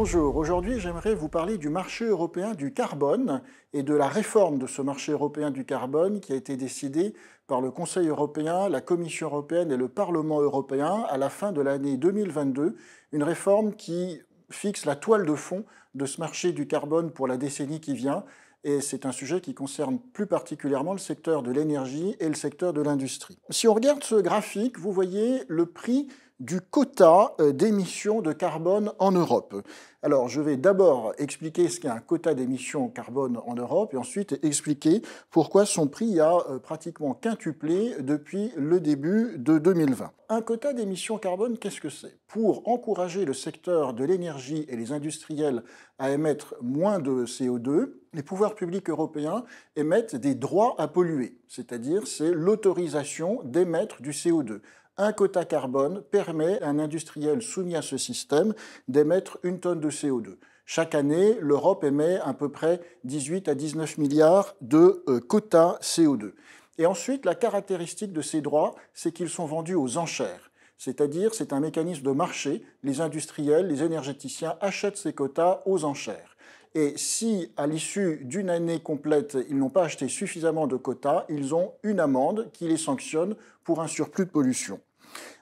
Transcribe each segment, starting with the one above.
Bonjour, aujourd'hui j'aimerais vous parler du marché européen du carbone et de la réforme de ce marché européen du carbone qui a été décidée par le Conseil européen, la Commission européenne et le Parlement européen à la fin de l'année 2022, une réforme qui fixe la toile de fond de ce marché du carbone pour la décennie qui vient et c'est un sujet qui concerne plus particulièrement le secteur de l'énergie et le secteur de l'industrie. Si on regarde ce graphique, vous voyez le prix du quota euh, d'émissions de carbone en Europe. Alors, je vais d'abord expliquer ce qu'est un quota d'émissions carbone en Europe et ensuite expliquer pourquoi son prix a euh, pratiquement quintuplé depuis le début de 2020. Un quota d'émissions carbone, qu'est-ce que c'est Pour encourager le secteur de l'énergie et les industriels à émettre moins de CO2, les pouvoirs publics européens émettent des droits à polluer, c'est-à-dire c'est l'autorisation d'émettre du CO2. Un quota carbone permet à un industriel soumis à ce système d'émettre une tonne de CO2. Chaque année, l'Europe émet à peu près 18 à 19 milliards de euh, quotas CO2. Et ensuite, la caractéristique de ces droits, c'est qu'ils sont vendus aux enchères. C'est-à-dire, c'est un mécanisme de marché. Les industriels, les énergéticiens achètent ces quotas aux enchères. Et si, à l'issue d'une année complète, ils n'ont pas acheté suffisamment de quotas, ils ont une amende qui les sanctionne pour un surplus de pollution.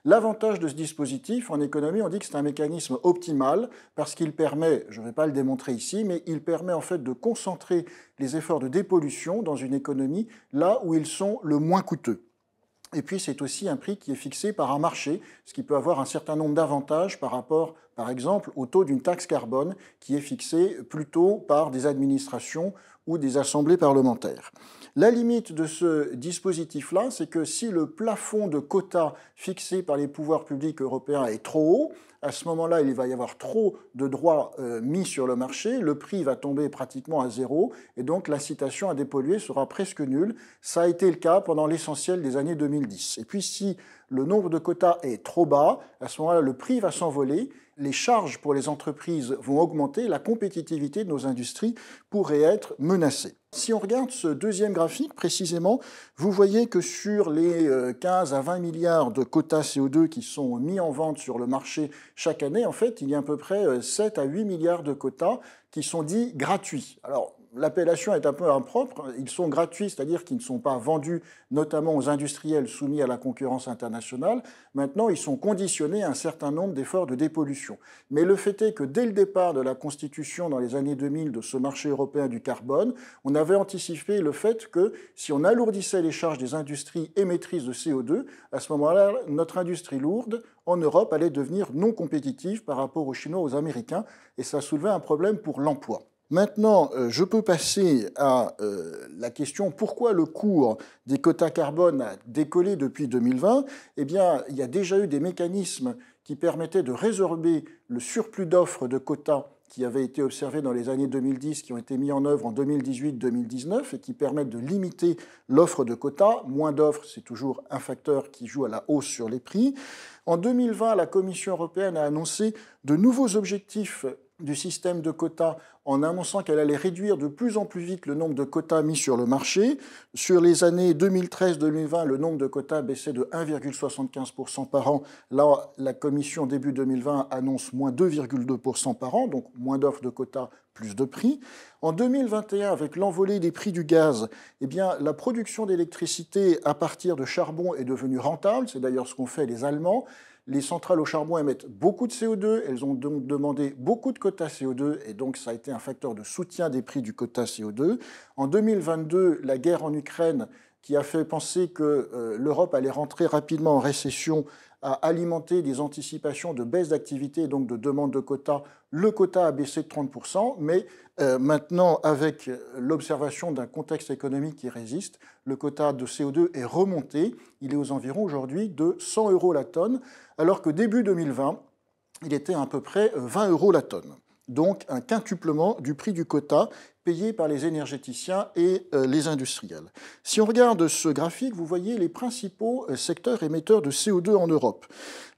L'avantage de ce dispositif, en économie, on dit que c'est un mécanisme optimal parce qu'il permet, je ne vais pas le démontrer ici, mais il permet en fait de concentrer les efforts de dépollution dans une économie là où ils sont le moins coûteux. Et puis c'est aussi un prix qui est fixé par un marché, ce qui peut avoir un certain nombre d'avantages par rapport par exemple au taux d'une taxe carbone qui est fixée plutôt par des administrations ou des assemblées parlementaires. La limite de ce dispositif-là, c'est que si le plafond de quotas fixé par les pouvoirs publics européens est trop haut, à ce moment-là, il va y avoir trop de droits euh, mis sur le marché, le prix va tomber pratiquement à zéro, et donc l'incitation à dépolluer sera presque nulle. Ça a été le cas pendant l'essentiel des années 2010. Et puis si le nombre de quotas est trop bas, à ce moment-là, le prix va s'envoler, les charges pour les entreprises vont augmenter, la compétitivité de nos industries pourrait être menacée. Si on regarde ce deuxième graphique précisément, vous voyez que sur les 15 euh, à 20 milliards de quotas CO2 qui sont mis en vente sur le marché chaque année, en fait, il y a à peu près 7 euh, à 8 milliards de quotas qui sont dits gratuits. Alors, l'appellation est un peu impropre. Ils sont gratuits, c'est-à-dire qu'ils ne sont pas vendus notamment aux industriels soumis à la concurrence internationale. Maintenant, ils sont conditionnés à un certain nombre d'efforts de dépollution. Mais le fait est que dès le départ de la constitution dans les années 2000 de ce marché européen du carbone, on avait anticipé le fait que si on alourdissait les charges des industries émettrices de CO2, à ce moment-là, notre industrie lourde en Europe allait devenir non compétitive par rapport aux Chinois, aux Américains, et ça soulevait un problème pour l'emploi. Maintenant, euh, je peux passer à euh, la question pourquoi le cours des quotas carbone a décollé depuis 2020 Eh bien, il y a déjà eu des mécanismes qui permettaient de résorber le surplus d'offres de quotas qui avaient été observés dans les années 2010, qui ont été mis en œuvre en 2018-2019 et qui permettent de limiter l'offre de quotas. Moins d'offres, c'est toujours un facteur qui joue à la hausse sur les prix. En 2020, la Commission européenne a annoncé de nouveaux objectifs du système de quotas en annonçant qu'elle allait réduire de plus en plus vite le nombre de quotas mis sur le marché. Sur les années 2013-2020, le nombre de quotas baissait de 1,75% par an. Là, la commission début 2020 annonce moins 2,2% par an, donc moins d'offres de quotas, plus de prix. En 2021, avec l'envolée des prix du gaz, eh bien, la production d'électricité à partir de charbon est devenue rentable. C'est d'ailleurs ce qu'ont fait les Allemands. Les centrales au charbon émettent beaucoup de CO2, elles ont donc demandé beaucoup de quotas CO2 et donc ça a été un facteur de soutien des prix du quota CO2. En 2022, la guerre en Ukraine qui a fait penser que euh, l'Europe allait rentrer rapidement en récession a alimenté des anticipations de baisse d'activité et donc de demande de quotas. Le quota a baissé de 30%, mais euh, maintenant, avec l'observation d'un contexte économique qui résiste, le quota de CO2 est remonté. Il est aux environs aujourd'hui de 100 euros la tonne, alors que début 2020, il était à peu près 20 euh, euros la tonne donc un quintuplement du prix du quota payés par les énergéticiens et euh, les industriels. Si on regarde ce graphique, vous voyez les principaux euh, secteurs émetteurs de CO2 en Europe.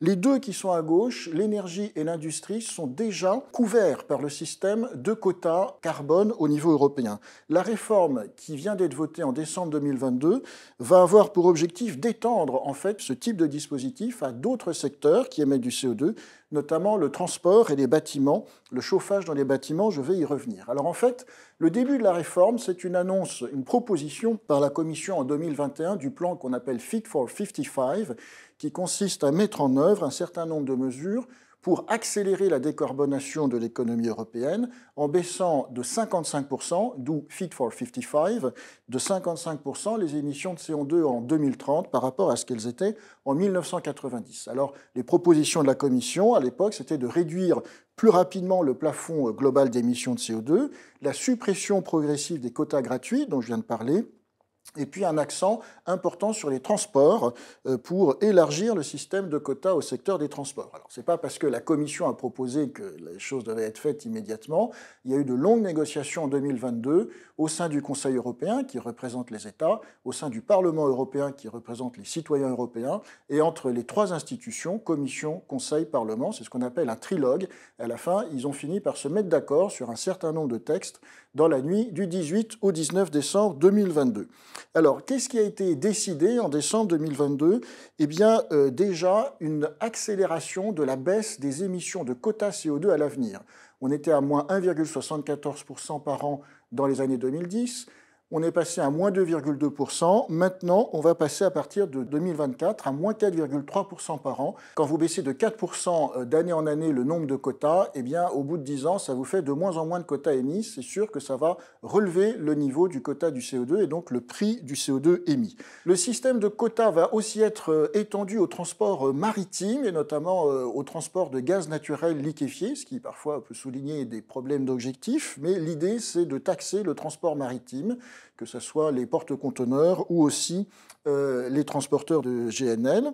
Les deux qui sont à gauche, l'énergie et l'industrie, sont déjà couverts par le système de quotas carbone au niveau européen. La réforme qui vient d'être votée en décembre 2022 va avoir pour objectif d'étendre en fait ce type de dispositif à d'autres secteurs qui émettent du CO2, notamment le transport et les bâtiments, le chauffage dans les bâtiments, je vais y revenir. Alors en fait, le début de la réforme, c'est une annonce, une proposition par la Commission en 2021 du plan qu'on appelle Fit for 55, qui consiste à mettre en œuvre un certain nombre de mesures pour accélérer la décarbonation de l'économie européenne en baissant de 55%, d'où Fit for 55, de 55% les émissions de CO2 en 2030 par rapport à ce qu'elles étaient en 1990. Alors les propositions de la Commission à l'époque, c'était de réduire plus rapidement le plafond euh, global d'émissions de CO2, la suppression progressive des quotas gratuits dont je viens de parler, et puis un accent important sur les transports euh, pour élargir le système de quotas au secteur des transports. Alors, ce n'est pas parce que la Commission a proposé que les choses devaient être faites immédiatement. Il y a eu de longues négociations en 2022 au sein du Conseil européen, qui représente les États, au sein du Parlement européen, qui représente les citoyens européens, et entre les trois institutions, Commission, Conseil, Parlement, c'est ce qu'on appelle un trilogue. À la fin, ils ont fini par se mettre d'accord sur un certain nombre de textes dans la nuit du 18 au 19 décembre 2022. Alors, qu'est-ce qui a été décidé en décembre 2022 Eh bien, euh, déjà une accélération de la baisse des émissions de quotas CO2 à l'avenir. On était à moins 1,74% par an dans les années 2010 on est passé à moins 2,2%. Maintenant, on va passer à partir de 2024 à moins 4,3% par an. Quand vous baissez de 4% euh, d'année en année le nombre de quotas, eh bien, au bout de 10 ans, ça vous fait de moins en moins de quotas émis. C'est sûr que ça va relever le niveau du quota du CO2 et donc le prix du CO2 émis. Le système de quotas va aussi être euh, étendu au transport euh, maritime et notamment au transport de gaz naturel liquéfié, ce qui parfois peut souligner des problèmes d'objectifs. Mais l'idée, c'est de taxer le transport maritime que ce soit les porte-conteneurs ou aussi euh, les transporteurs de GNL.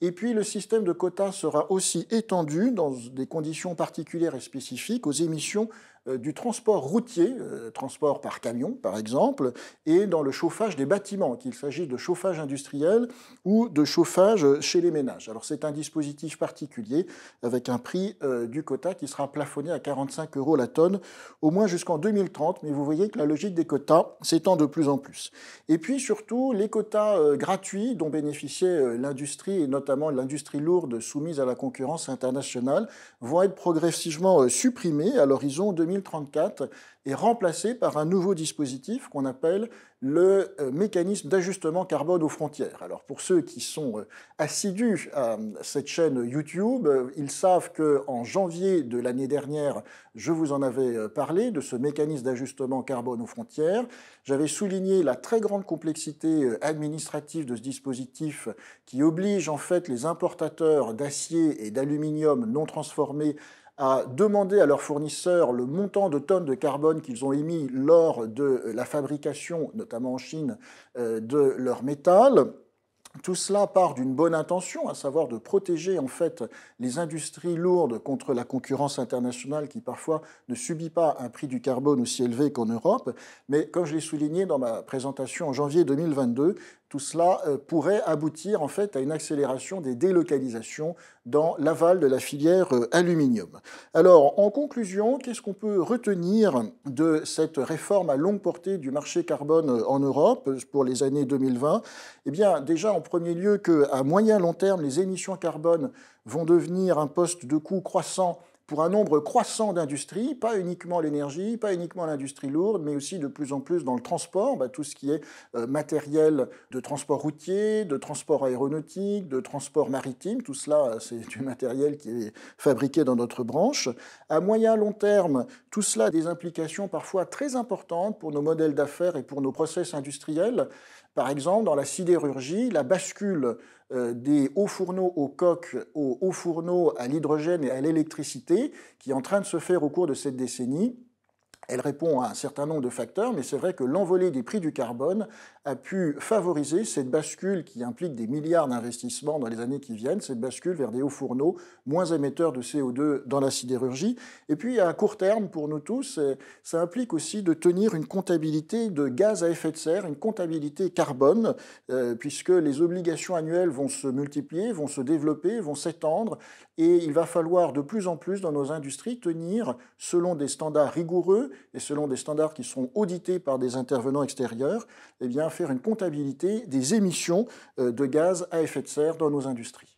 Et puis le système de quotas sera aussi étendu dans des conditions particulières et spécifiques aux émissions euh, du transport routier, euh, transport par camion par exemple, et dans le chauffage des bâtiments, qu'il s'agisse de chauffage industriel ou de chauffage euh, chez les ménages. Alors c'est un dispositif particulier avec un prix du quota qui sera plafonné à 45 euros la tonne, au moins jusqu'en 2030, mais vous voyez que la logique des quotas s'étend de plus en plus. Et puis surtout, les quotas gratuits dont bénéficiait l'industrie, et notamment l'industrie lourde soumise à la concurrence internationale, vont être progressivement supprimés à l'horizon 2030. 2034 est remplacé par un nouveau dispositif qu'on appelle le euh, mécanisme d'ajustement carbone aux frontières. Alors pour ceux qui sont euh, assidus à euh, cette chaîne YouTube, ils savent que en janvier de l'année dernière, je vous en avais parlé de ce mécanisme d'ajustement carbone aux frontières. J'avais souligné la très grande complexité administrative de ce dispositif qui oblige en fait les importateurs d'acier et d'aluminium non transformés à demander à leurs fournisseurs le montant de tonnes de carbone qu'ils ont émis lors de la fabrication, notamment en Chine, euh, de leur métal. Tout cela part d'une bonne intention, à savoir de protéger en fait les industries lourdes contre la concurrence internationale qui parfois ne subit pas un prix du carbone aussi élevé qu'en Europe. Mais comme je l'ai souligné dans ma présentation en janvier 2022, tout cela euh, pourrait aboutir en fait à une accélération des délocalisations dans l'aval de la filière euh, aluminium. Alors, en conclusion, qu'est-ce qu'on peut retenir de cette réforme à longue portée du marché carbone euh, en Europe pour les années 2020 Eh bien, déjà en premier lieu qu'à moyen long terme, les émissions carbone vont devenir un poste de coût croissant pour un nombre croissant d'industries, pas uniquement l'énergie, pas uniquement l'industrie lourde, mais aussi de plus en plus dans le transport, bah, tout ce qui est euh, matériel de transport routier, de transport aéronautique, de transport maritime, tout cela euh, c'est du matériel qui est fabriqué dans notre branche. À moyen long terme, tout cela a des implications parfois très importantes pour nos modèles d'affaires et pour nos process industriels. Par exemple, dans la sidérurgie, la bascule euh, des hauts fourneaux au coques, aux hauts fourneaux à l'hydrogène et à l'électricité, qui est en train de se faire au cours de cette décennie elle répond à un certain nombre de facteurs, mais c'est vrai que l'envolée des prix du carbone a pu favoriser cette bascule qui implique des milliards d'investissements dans les années qui viennent, cette bascule vers des hauts fourneaux moins émetteurs de CO2 dans la sidérurgie. Et puis à court terme, pour nous tous, ça implique aussi de tenir une comptabilité de gaz à effet de serre, une comptabilité carbone, euh, puisque les obligations annuelles vont se multiplier, vont se développer, vont s'étendre, et il va falloir de plus en plus dans nos industries tenir selon des standards rigoureux et selon des standards qui sont audités par des intervenants extérieurs, eh bien, faire une comptabilité des émissions euh, de gaz à effet de serre dans nos industries.